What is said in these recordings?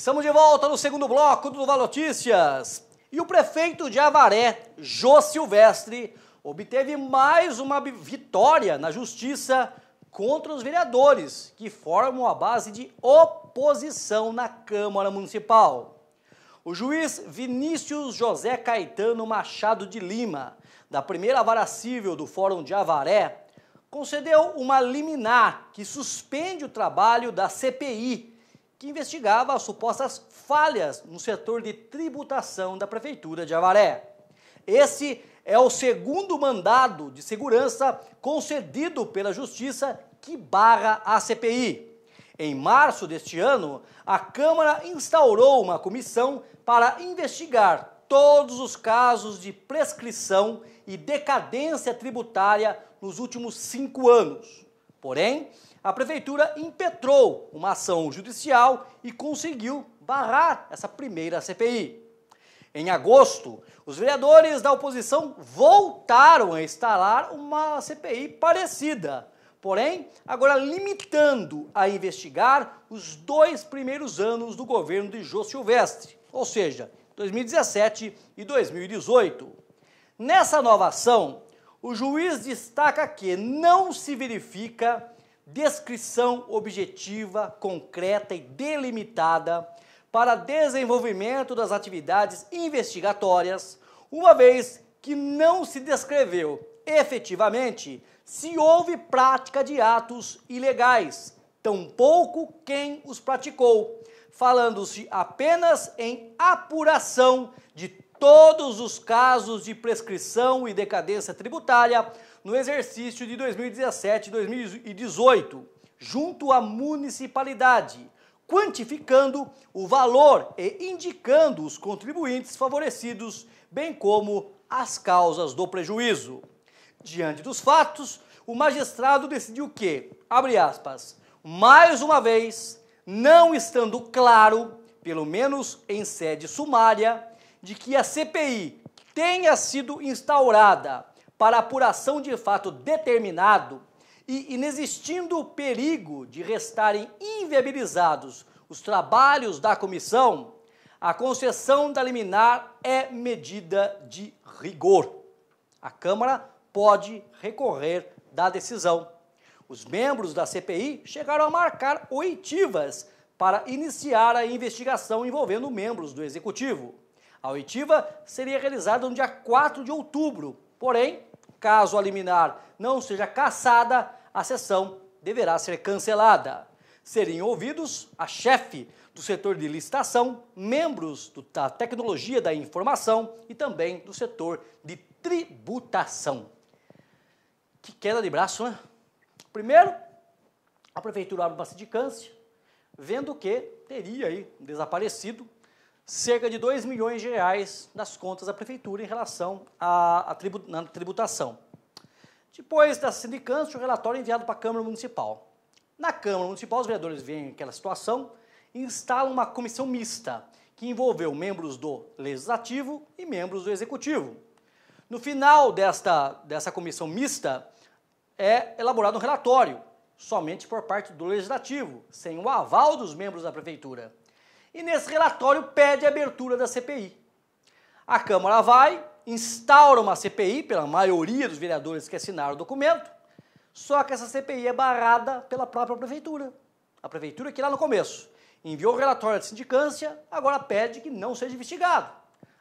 Estamos de volta no segundo bloco do Duval Notícias. E o prefeito de Avaré, Jô Silvestre, obteve mais uma vitória na justiça contra os vereadores, que formam a base de oposição na Câmara Municipal. O juiz Vinícius José Caetano Machado de Lima, da primeira vara civil do Fórum de Avaré, concedeu uma liminar que suspende o trabalho da CPI que investigava as supostas falhas no setor de tributação da Prefeitura de Avaré. Esse é o segundo mandado de segurança concedido pela Justiça que barra a CPI. Em março deste ano, a Câmara instaurou uma comissão para investigar todos os casos de prescrição e decadência tributária nos últimos cinco anos. Porém, a prefeitura impetrou uma ação judicial e conseguiu barrar essa primeira CPI. Em agosto, os vereadores da oposição voltaram a instalar uma CPI parecida, porém, agora limitando a investigar os dois primeiros anos do governo de Jô Silvestre, ou seja, 2017 e 2018. Nessa nova ação, o juiz destaca que não se verifica descrição objetiva, concreta e delimitada para desenvolvimento das atividades investigatórias, uma vez que não se descreveu efetivamente se houve prática de atos ilegais, tampouco quem os praticou, falando-se apenas em apuração de todos os casos de prescrição e decadência tributária no exercício de 2017 e 2018, junto à municipalidade, quantificando o valor e indicando os contribuintes favorecidos, bem como as causas do prejuízo. Diante dos fatos, o magistrado decidiu que, abre aspas, mais uma vez, não estando claro, pelo menos em sede sumária, de que a CPI tenha sido instaurada para apuração de fato determinado e inexistindo o perigo de restarem inviabilizados os trabalhos da comissão, a concessão da liminar é medida de rigor. A Câmara pode recorrer da decisão. Os membros da CPI chegaram a marcar oitivas para iniciar a investigação envolvendo membros do Executivo. A oitiva seria realizada no dia 4 de outubro, porém, Caso a liminar não seja cassada, a sessão deverá ser cancelada. Seriam ouvidos a chefe do setor de licitação, membros da tecnologia da informação e também do setor de tributação. Que queda de braço, né? Primeiro, a prefeitura abre uma sindicância, vendo que teria aí desaparecido cerca de 2 milhões de reais nas contas da prefeitura em relação à, à tributação. Depois da sindicância, o relatório é enviado para a Câmara Municipal. Na Câmara Municipal, os vereadores veem aquela situação e instalam uma comissão mista, que envolveu membros do Legislativo e membros do Executivo. No final desta, dessa comissão mista, é elaborado um relatório, somente por parte do Legislativo, sem o aval dos membros da Prefeitura e nesse relatório pede a abertura da CPI. A Câmara vai, instaura uma CPI, pela maioria dos vereadores que assinaram o documento, só que essa CPI é barrada pela própria Prefeitura. A Prefeitura que lá no começo enviou o relatório de sindicância, agora pede que não seja investigado.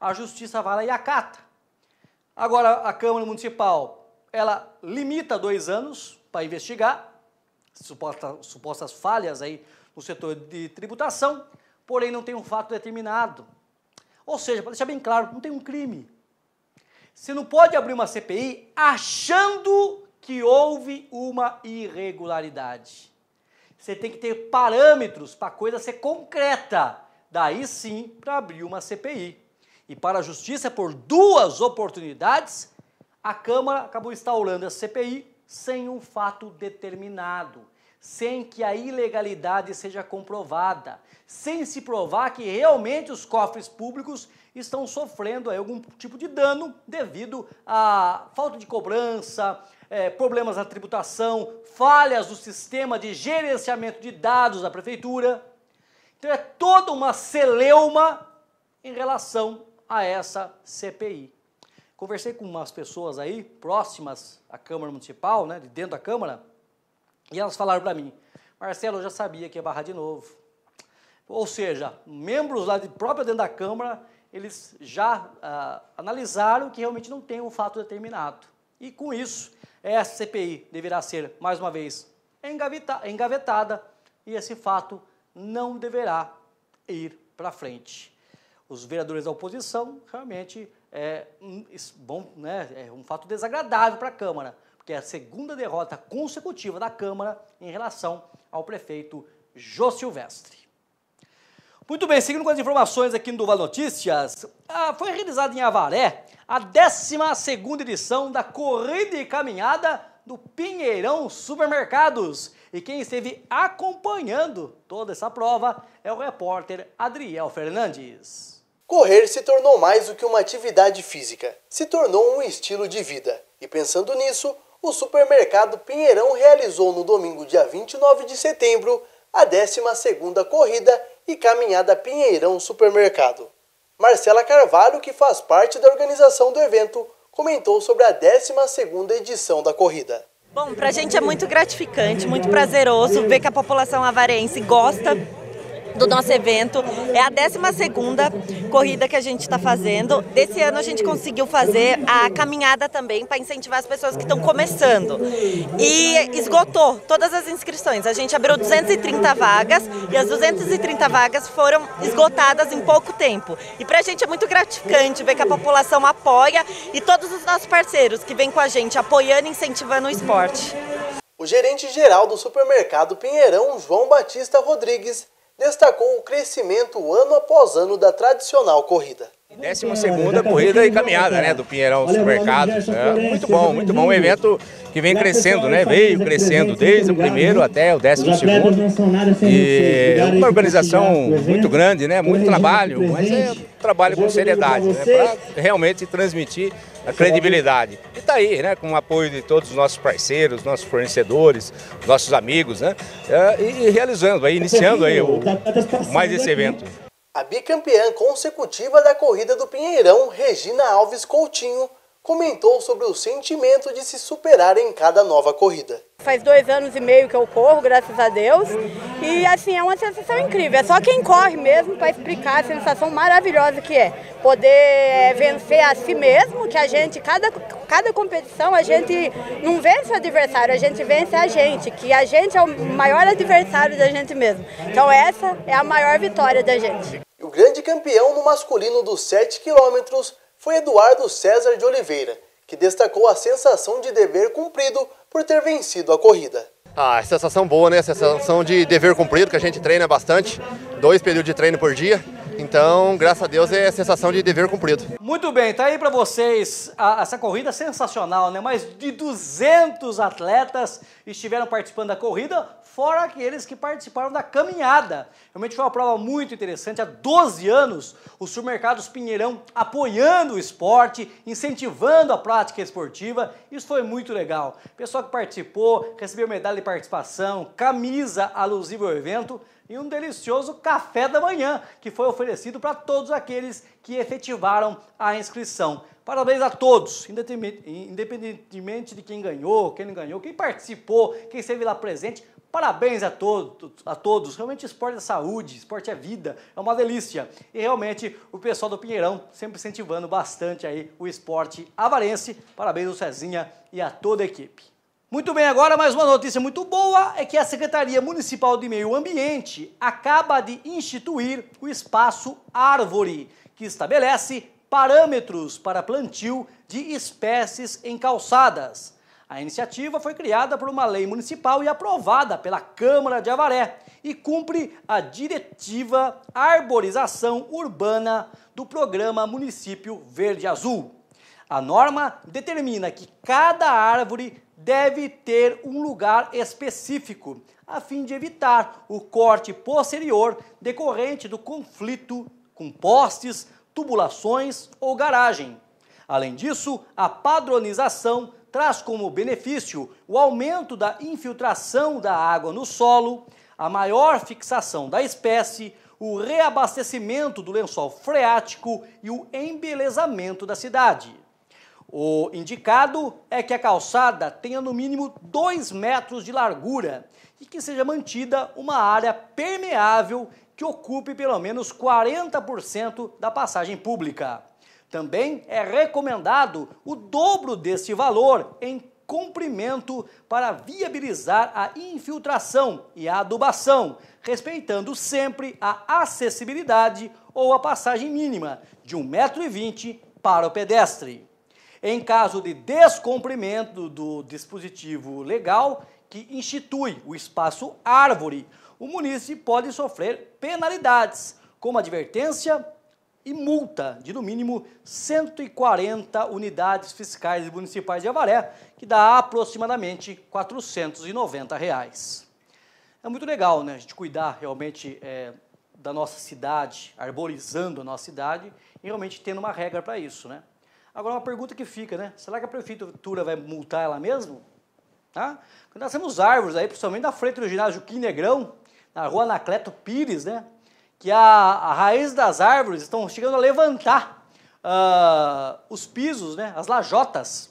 A Justiça vai lá e acata. Agora a Câmara Municipal, ela limita dois anos para investigar supostas, supostas falhas aí no setor de tributação, porém não tem um fato determinado. Ou seja, para deixar bem claro, não tem um crime. Você não pode abrir uma CPI achando que houve uma irregularidade. Você tem que ter parâmetros para a coisa ser concreta. Daí sim para abrir uma CPI. E para a justiça, por duas oportunidades, a Câmara acabou instaurando a CPI sem um fato determinado sem que a ilegalidade seja comprovada, sem se provar que realmente os cofres públicos estão sofrendo algum tipo de dano devido à falta de cobrança, é, problemas na tributação, falhas do sistema de gerenciamento de dados da prefeitura. Então é toda uma celeuma em relação a essa CPI. Conversei com umas pessoas aí próximas à Câmara Municipal, né, de dentro da Câmara, e elas falaram para mim, Marcelo, eu já sabia que ia barrar de novo. Ou seja, membros lá de próprio dentro da Câmara, eles já ah, analisaram que realmente não tem um fato determinado. E com isso, essa CPI deverá ser, mais uma vez, engavetada e esse fato não deverá ir para frente. Os vereadores da oposição realmente é, bom, né, é um fato desagradável para a Câmara, porque é a segunda derrota consecutiva da Câmara em relação ao prefeito Jô Silvestre. Muito bem, seguindo com as informações aqui no Duval Notícias, ah, foi realizada em Avaré a 12 edição da Corrida e Caminhada do Pinheirão Supermercados. E quem esteve acompanhando toda essa prova é o repórter Adriel Fernandes. Correr se tornou mais do que uma atividade física, se tornou um estilo de vida. E pensando nisso, o supermercado Pinheirão realizou no domingo, dia 29 de setembro, a 12ª corrida e caminhada Pinheirão Supermercado. Marcela Carvalho, que faz parte da organização do evento, comentou sobre a 12ª edição da corrida. Bom, para a gente é muito gratificante, muito prazeroso ver que a população avarense gosta do nosso evento. É a 12 corrida que a gente está fazendo. Desse ano a gente conseguiu fazer a caminhada também para incentivar as pessoas que estão começando. E esgotou todas as inscrições. A gente abriu 230 vagas e as 230 vagas foram esgotadas em pouco tempo. E para a gente é muito gratificante ver que a população apoia e todos os nossos parceiros que vêm com a gente apoiando e incentivando o esporte. O gerente geral do supermercado Pinheirão, João Batista Rodrigues, destacou o crescimento ano após ano da tradicional corrida. 12 corrida e caminhada né, do Pinheirão Supermercados. Né? Muito bom, muito bom. Um evento que vem crescendo, né? Veio crescendo desde o primeiro até o décimo segundo. E é uma organização muito grande, né? Muito trabalho, mas é um trabalho com seriedade, né? Para realmente transmitir a credibilidade. E está aí, né? Com o apoio de todos os nossos parceiros, nossos fornecedores, nossos amigos, né? Eh, e, e realizando aí, iniciando aí o, tá, tá, tá, mais esse evento. A bicampeã consecutiva da corrida do Pinheirão, Regina Alves Coutinho, comentou sobre o sentimento de se superar em cada nova corrida. Faz dois anos e meio que eu corro, graças a Deus, e assim, é uma sensação incrível. É só quem corre mesmo para explicar a sensação maravilhosa que é. Poder é, vencer a si mesmo, que a gente, cada, cada competição, a gente não vence o adversário, a gente vence a gente, que a gente é o maior adversário da gente mesmo. Então essa é a maior vitória da gente. O grande campeão no masculino dos 7 quilômetros foi Eduardo César de Oliveira, que destacou a sensação de dever cumprido por ter vencido a corrida. Ah, é sensação boa, né? Sensação de dever cumprido, que a gente treina bastante, dois períodos de treino por dia. Então, graças a Deus, é a sensação de dever cumprido. Muito bem, tá aí para vocês a, essa corrida sensacional, né? Mais de 200 atletas estiveram participando da corrida, fora aqueles que participaram da caminhada. Realmente foi uma prova muito interessante. Há 12 anos, os supermercados Pinheirão apoiando o esporte, incentivando a prática esportiva. Isso foi muito legal. O pessoal que participou recebeu medalha de participação, camisa alusiva ao evento e um delicioso café da manhã que foi oferecido para todos aqueles que efetivaram a inscrição. Parabéns a todos, independentemente de quem ganhou, quem não ganhou, quem participou, quem esteve lá presente. Parabéns a, todo, a todos. Realmente, esporte é saúde, esporte é vida, é uma delícia. E realmente, o pessoal do Pinheirão sempre incentivando bastante aí o esporte avarense. Parabéns ao Cezinha e a toda a equipe. Muito bem, agora mais uma notícia muito boa é que a Secretaria Municipal de Meio Ambiente acaba de instituir o espaço Árvore, que estabelece parâmetros para plantio de espécies em calçadas. A iniciativa foi criada por uma lei municipal e aprovada pela Câmara de Avaré e cumpre a diretiva Arborização Urbana do programa Município Verde Azul. A norma determina que cada árvore deve ter um lugar específico, a fim de evitar o corte posterior decorrente do conflito com postes, tubulações ou garagem. Além disso, a padronização traz como benefício o aumento da infiltração da água no solo, a maior fixação da espécie, o reabastecimento do lençol freático e o embelezamento da cidade. O indicado é que a calçada tenha no mínimo 2 metros de largura e que seja mantida uma área permeável que ocupe pelo menos 40% da passagem pública. Também é recomendado o dobro deste valor em comprimento para viabilizar a infiltração e a adubação, respeitando sempre a acessibilidade ou a passagem mínima de 1,20m para o pedestre. Em caso de descumprimento do dispositivo legal que institui o espaço árvore, o munícipe pode sofrer penalidades, como advertência e multa de no mínimo 140 unidades fiscais municipais de Avaré, que dá aproximadamente R$ 490. Reais. É muito legal né, a gente cuidar realmente é, da nossa cidade, arborizando a nossa cidade e realmente tendo uma regra para isso. Né? Agora, uma pergunta que fica, né? Será que a prefeitura vai multar ela mesmo? Tá? Nós temos árvores aí, principalmente na frente do ginásio Quim Negrão, na rua Anacleto Pires, né? que a, a raiz das árvores estão chegando a levantar uh, os pisos, né, as lajotas,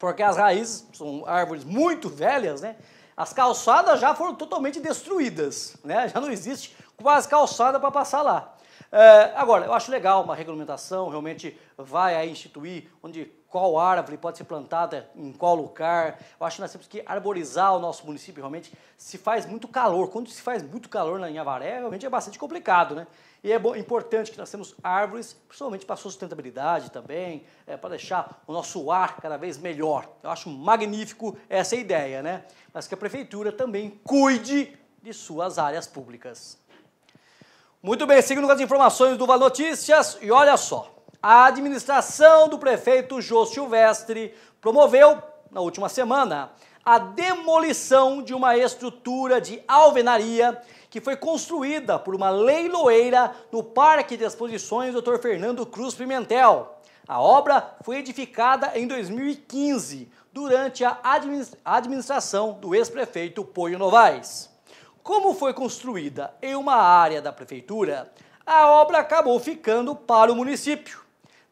porque as raízes são árvores muito velhas, né? As calçadas já foram totalmente destruídas, né? Já não existe quase calçada para passar lá. É, agora, eu acho legal uma regulamentação, realmente vai aí instituir onde qual árvore pode ser plantada em qual lugar. Eu acho que nós temos que arborizar o nosso município, realmente. Se faz muito calor, quando se faz muito calor na Avaré, realmente é bastante complicado, né? E é bom, importante que nós temos árvores, principalmente para a sustentabilidade também, é, para deixar o nosso ar cada vez melhor. Eu acho magnífico essa ideia, né? Mas que a prefeitura também cuide de suas áreas públicas. Muito bem, seguindo com as informações do Val Notícias, e olha só, a administração do prefeito Jô Silvestre promoveu, na última semana, a demolição de uma estrutura de alvenaria que foi construída por uma leiloeira no Parque de Exposições Dr. Fernando Cruz Pimentel. A obra foi edificada em 2015, durante a administração do ex-prefeito Poio Novaes. Como foi construída em uma área da prefeitura, a obra acabou ficando para o município.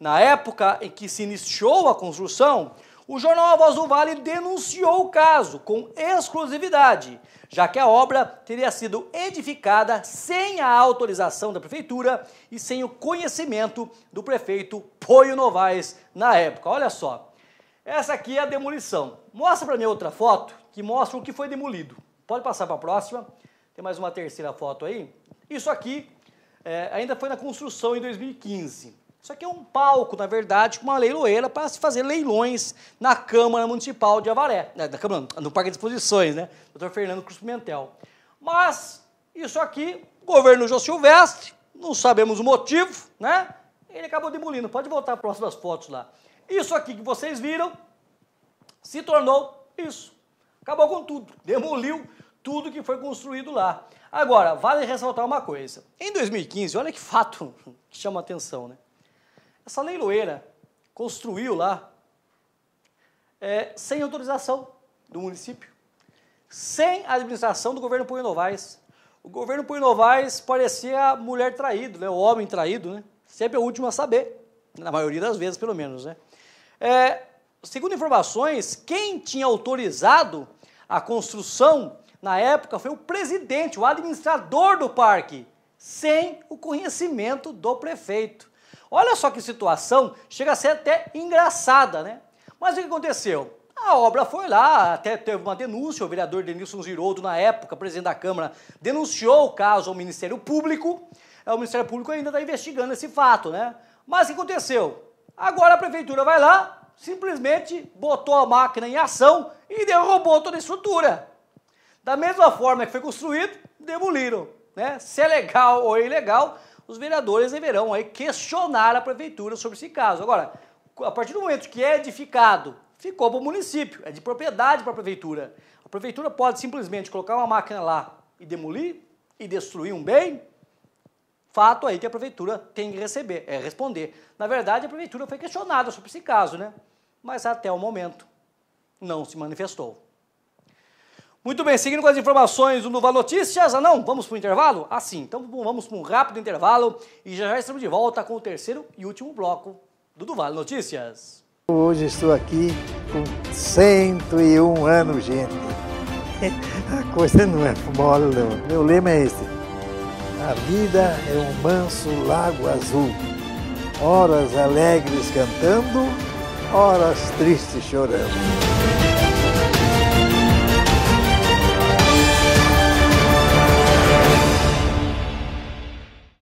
Na época em que se iniciou a construção, o jornal A Voz do Vale denunciou o caso com exclusividade, já que a obra teria sido edificada sem a autorização da prefeitura e sem o conhecimento do prefeito Poio Novaes na época. Olha só, essa aqui é a demolição. Mostra para mim outra foto que mostra o que foi demolido. Pode passar para a próxima. Tem mais uma terceira foto aí. Isso aqui é, ainda foi na construção em 2015. Isso aqui é um palco, na verdade, com uma leiloeira para se fazer leilões na Câmara Municipal de Avaré. Na, é, na Câmara, no Parque de Exposições, né? Doutor Fernando Cruz Pimentel. Mas isso aqui, governo José Silvestre, não sabemos o motivo, né? Ele acabou demolindo. Pode voltar para as próximas fotos lá. Isso aqui que vocês viram se tornou isso. Acabou com tudo, demoliu tudo que foi construído lá. Agora, vale ressaltar uma coisa. Em 2015, olha que fato que chama atenção, né? Essa leiloeira construiu lá é, sem autorização do município, sem a administração do governo Punho Novaes. O governo Punho Novaes parecia a mulher traído, né? o homem traído, né? sempre é o último a saber, na maioria das vezes, pelo menos. Né? É, segundo informações, quem tinha autorizado a construção, na época, foi o presidente, o administrador do parque, sem o conhecimento do prefeito. Olha só que situação, chega a ser até engraçada, né? Mas o que aconteceu? A obra foi lá, até teve uma denúncia, o vereador Denilson Ziroldo, na época, presidente da Câmara, denunciou o caso ao Ministério Público. É, o Ministério Público ainda está investigando esse fato, né? Mas o que aconteceu? Agora a prefeitura vai lá, simplesmente botou a máquina em ação e derrubou toda a estrutura. Da mesma forma que foi construído, demoliram. Né? Se é legal ou é ilegal, os vereadores deverão aí questionar a prefeitura sobre esse caso. Agora, a partir do momento que é edificado, ficou para o município, é de propriedade para a prefeitura. A prefeitura pode simplesmente colocar uma máquina lá e demolir e destruir um bem? Fato aí que a prefeitura tem que receber, é responder. Na verdade, a prefeitura foi questionada sobre esse caso, né? Mas até o momento não se manifestou. Muito bem, seguindo com as informações do Duval Notícias, ah não, vamos para o intervalo? Ah sim, então vamos para um rápido intervalo e já já estamos de volta com o terceiro e último bloco do Duval Notícias. Hoje estou aqui com 101 anos, gente. A coisa não é mole, não. Meu lema é esse. A vida é um manso lago azul. Horas alegres cantando, horas tristes chorando.